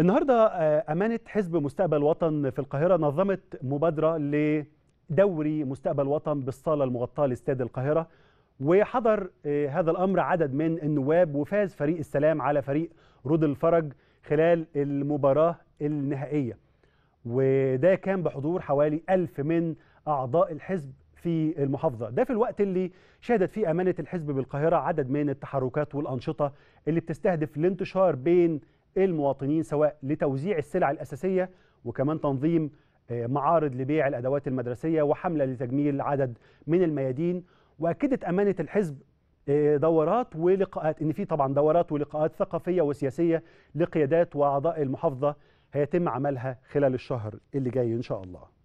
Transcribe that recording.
النهارده آه، امانه حزب مستقبل وطن في القاهره نظمت مبادره لدوري مستقبل وطن بالصاله المغطاه لاستاد القاهره وحضر آه، هذا الامر عدد من النواب وفاز فريق السلام على فريق رود الفرج خلال المباراه النهائيه وده كان بحضور حوالي ألف من اعضاء الحزب في المحافظه ده في الوقت اللي شهدت فيه امانه الحزب بالقاهره عدد من التحركات والانشطه اللي بتستهدف الانتشار بين المواطنين سواء لتوزيع السلع الأساسية وكمان تنظيم آه، معارض لبيع الأدوات المدرسية وحملة لتجميل عدد من الميادين وأكدت أمانة الحزب آه، دورات ولقاءات إن في طبعا دورات ولقاءات ثقافية وسياسية لقيادات وأعضاء المحافظة هيتم عملها خلال الشهر اللي جاي إن شاء الله